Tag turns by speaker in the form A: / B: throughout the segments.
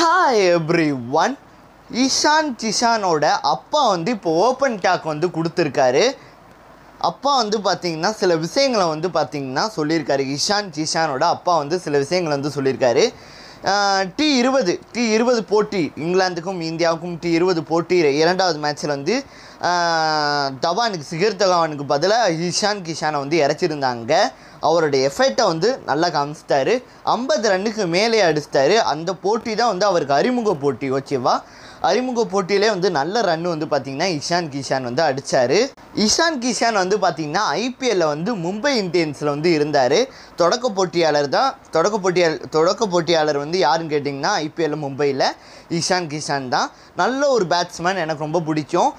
A: hi everyone Eshan ஜிஷானோட அப்பா வந்து இப்போ ஓப்பன் டாக் வந்து கொடுத்துருக்காரு அப்பா வந்து பார்த்திங்கன்னா சில விஷயங்களை வந்து பார்த்திங்கன்னா சொல்லியிருக்காரு இஷான் ஜிஷானோட அப்பா வந்து சில விஷயங்களை வந்து சொல்லியிருக்காரு டி இருபது டி இருபது போட்டி இங்கிலாந்துக்கும் இந்தியாவுக்கும் டி இருபது போட்டி இரண்டாவது மேட்ச்சில் வந்து தவானுக்கு சிகர் தவானுக்கு பதிலாக இஷான் கிஷானை வந்து இறச்சிருந்தாங்க அவருடைய எஃபெக்டை வந்து நல்லா காமிச்சிட்டாரு ஐம்பது ரன்னுக்கு மேலே அடிச்சிட்டாரு அந்த போட்டி தான் வந்து அவருக்கு அறிமுக போட்டி ஓகேவா அறிமுக போட்டியிலே வந்து நல்ல ரன் வந்து பார்த்திங்கன்னா இஷான் கிஷான் வந்து அடித்தார் இஷான் கிஷான் வந்து பார்த்திங்கன்னா ஐபிஎல்லில் வந்து மும்பை இந்தியன்ஸில் வந்து இருந்தார் தொடக்க போட்டியாளர் தான் தொடக்க போட்டியாளர் தொடக்க போட்டியாளர் வந்து யாருன்னு கேட்டிங்கன்னா ஐபிஎல்லில் மும்பையில் இஷான் கிஷான் தான் நல்ல ஒரு பேட்ஸ்மேன் எனக்கு ரொம்ப பிடிக்கும்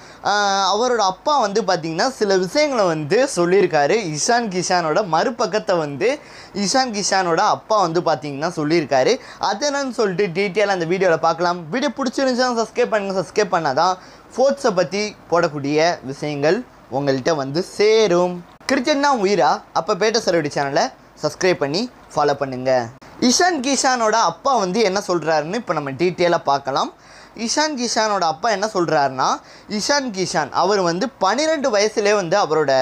A: அவரோட அப்பா வந்து பார்த்திங்கன்னா சில விஷயங்களை வந்து சொல்லியிருக்காரு இஷான் கிஷானோட மறுபக்கத்தை வந்து இஷான் கிஷானோட அப்பா வந்து பார்த்தீங்கன்னா சொல்லியிருக்காரு அது என்னன்னு சொல்லிட்டு டீட்டெயில் அந்த வீடியோவில் பார்க்கலாம் வீடியோ பிடிச்சிருந்துச்சுன்னா சப்ஸ்கிரைப் பண்ணுங்கள் சப்ஸ்கிரைப் பண்ணால் தான் ஸ்போர்ட்ஸை பற்றி போடக்கூடிய விஷயங்கள் உங்கள்கிட்ட வந்து சேரும் கிரிக்கெட்னா உயிரா அப்போ பேட்ட சரவடி சேனலை சப்ஸ்கிரைப் பண்ணி ஃபாலோ பண்ணுங்கள் இஷான் கிஷானோட அப்பா வந்து என்ன சொல்கிறாருன்னு இப்போ நம்ம டீட்டெயிலாக பார்க்கலாம் இஷான் கிஷானோட அப்பா என்ன சொல்கிறாருன்னா இஷான் கிஷான் அவர் வந்து பன்னிரெண்டு வயசுலேயே வந்து அவரோட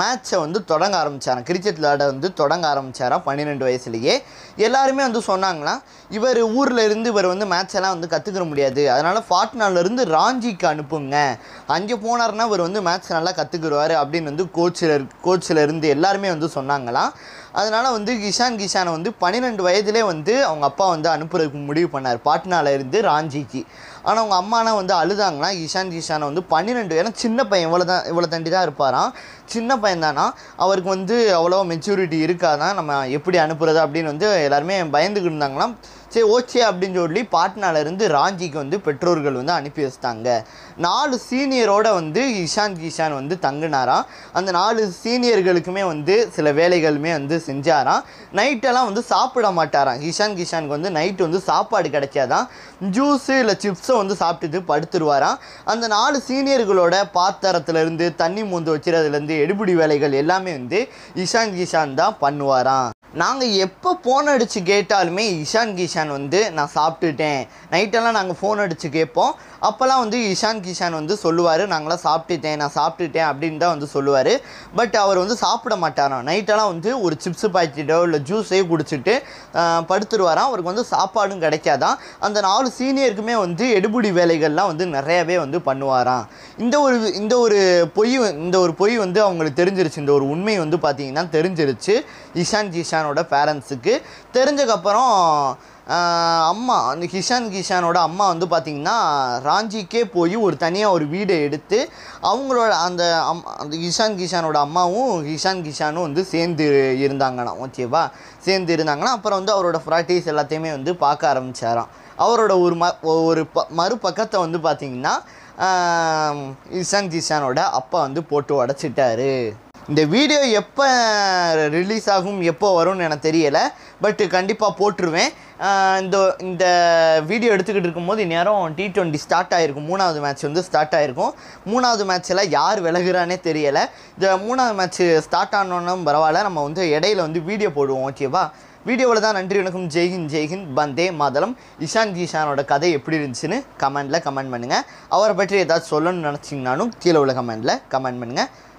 A: மேட்ச்சை வந்து தொடங்க ஆரம்பித்தாராம் கிரிக்கெட் விளையாட வந்து தொடங்க ஆரம்பித்தாராம் பன்னிரெண்டு வயசுலேயே எல்லாருமே வந்து சொன்னாங்களாம் இவர் ஊரில் இருந்து இவர் வந்து மேட்செல்லாம் வந்து கற்றுக்கிற முடியாது அதனால் ஃபாட்னாலேருந்து ராஞ்சிக்கு அனுப்புங்க அங்கே போனார்னா இவர் வந்து மேட்ச் நல்லா கற்றுக்குருவார் அப்படின்னு வந்து கோச்சில் கோச்சில் இருந்து எல்லாருமே வந்து சொன்னாங்களாம் அதனால் வந்து கிஷான் கிஷானை வந்து பன்னிரெண்டு வயதிலே வந்து அவங்க அப்பா வந்து அனுப்புறதுக்கு முடிவு பண்ணார் பாட்னாவில் இருந்து ராஞ்சிக்கு ஆனால் அவங்க அம்மானா வந்து அழுதாங்கன்னா ஈஷான் ஈஷானை வந்து பன்னிரெண்டு ஏன்னா சின்ன பையன் இவ்வளோ தான் இவ்வளோ தண்டி தான் இருப்பாராம் சின்ன பையன் தானா அவருக்கு வந்து அவ்வளோ மெச்சூரிட்டி இருக்காதான் நம்ம எப்படி அனுப்புறது அப்படின்னு வந்து எல்லாருமே பயந்துக்கிட்டு இருந்தாங்களாம் சரி ஓகே அப்படின்னு சொல்லி பாட்னாலேருந்து ராஞ்சிக்கு வந்து பெற்றோர்கள் வந்து அனுப்பி வச்சிட்டாங்க நாலு சீனியரோட வந்து இஷான் கிஷான் வந்து தங்குனாராம் அந்த நாலு சீனியர்களுக்குமே வந்து சில வேலைகளுமே வந்து செஞ்சாராம் நைட்டெல்லாம் வந்து சாப்பிட மாட்டாராம் இஷான் கிஷானுக்கு வந்து நைட்டு வந்து சாப்பாடு கிடைக்காதான் ஜூஸு இல்லை சிப்ஸ் விஷம் வந்து சாப்பிட்டுட்டு படுத்துருவாராம் அந்த நாலு சீனியர்களோட பாத்திரத்துலேருந்து தண்ணி மூந்து வச்சுறதுலேருந்து எடுபிடி வேலைகள் எல்லாமே வந்து இஷான் கிஷான் தான் பண்ணுவாராம் நாங்கள் எப்போ ஃபோன் அடித்து கேட்டாலுமே இஷான் கிஷான் வந்து நான் சாப்பிட்டுட்டேன் நைட்டெல்லாம் நாங்கள் ஃபோன் அடித்து கேட்போம் அப்போல்லாம் வந்து இஷான் கிஷான் வந்து சொல்லுவார் நாங்களாம் சாப்பிட்டுட்டேன் நான் சாப்பிட்டுட்டேன் அப்படின்னு தான் வந்து சொல்லுவார் பட் அவர் வந்து சாப்பிட மாட்டாராம் நைட்டெல்லாம் வந்து ஒரு சிப்ஸ் பாய்ச்சிட்டோ இல்லை ஜூஸையோ குடிச்சிட்டு படுத்துருவாராம் அவருக்கு வந்து சாப்பாடும் கிடைக்காதான் அந்த நாலு சீனியருக்குமே வந்து கெடுபிடி வேலைகள்லாம் வந்து நிறையவே வந்து பண்ணுவாராம் இந்த ஒரு இந்த ஒரு பொய் இந்த ஒரு பொய் வந்து அவங்களுக்கு தெரிஞ்சிருச்சு இந்த ஒரு உண்மை வந்து பார்த்திங்கன்னா தெரிஞ்சிருச்சு இஷான் ஜிஷானோட பேரண்ட்ஸுக்கு தெரிஞ்சக்கப்புறம் அம்மா அந்த கிஷான் கிஷானோட அம்மா வந்து பார்த்திங்கன்னா ராஞ்சிக்கே போய் ஒரு தனியாக ஒரு வீடை எடுத்து அவங்களோட அந்த அம் அந்த கிஷான் கிஷானோட அம்மாவும் கிஷான் கிஷானும் வந்து சேர்ந்து இருந்தாங்கண்ணா ஓகேவா சேர்ந்து இருந்தாங்கன்னா அப்புறம் வந்து அவரோட ஃப்ராக்டிஸ் எல்லாத்தையுமே வந்து பார்க்க ஆரம்பித்தாராம் அவரோட ஒரு ம ஒரு ப மறுபக்கத்தை வந்து பார்த்திங்கன்னா இசாங் ஜிசானோட அப்பா வந்து போட்டு உடச்சிட்டாரு இந்த வீடியோ எப்போ ரிலீஸ் ஆகும் எப்போ வரும்னு எனக்கு தெரியலை பட்டு கண்டிப்பாக போட்டுருவேன் இந்த இந்த வீடியோ எடுத்துக்கிட்டு இருக்கும்போது நேரம் டி ட்வெண்ட்டி ஸ்டார்ட் ஆகிருக்கும் மூணாவது மேட்ச் வந்து ஸ்டார்ட் ஆகிருக்கும் மூணாவது மேட்ச்சில் யார் விலகுறானே தெரியலை இந்த மூணாவது மேட்ச் ஸ்டார்ட் ஆனோன்னும் பரவாயில்ல நம்ம வந்து இடையில வந்து வீடியோ போடுவோம் ஓகேவா வீடியோவில் தான் நன்றி வணக்கம் ஜெய்ஹிந்த் ஜெய்ஹிந்த் பந்தே மாதளம் இஷான் கிஷானோட கதை எப்படி இருந்துச்சுன்னு கமெண்ட்டில் கமெண்ட் பண்ணுங்கள் அவரை பற்றி ஏதாச்சும் சொல்லணும்னு நினச்சிங்கனாலும் கீழே உள்ள கமெண்ட்டில் கமெண்ட் பண்ணுங்கள்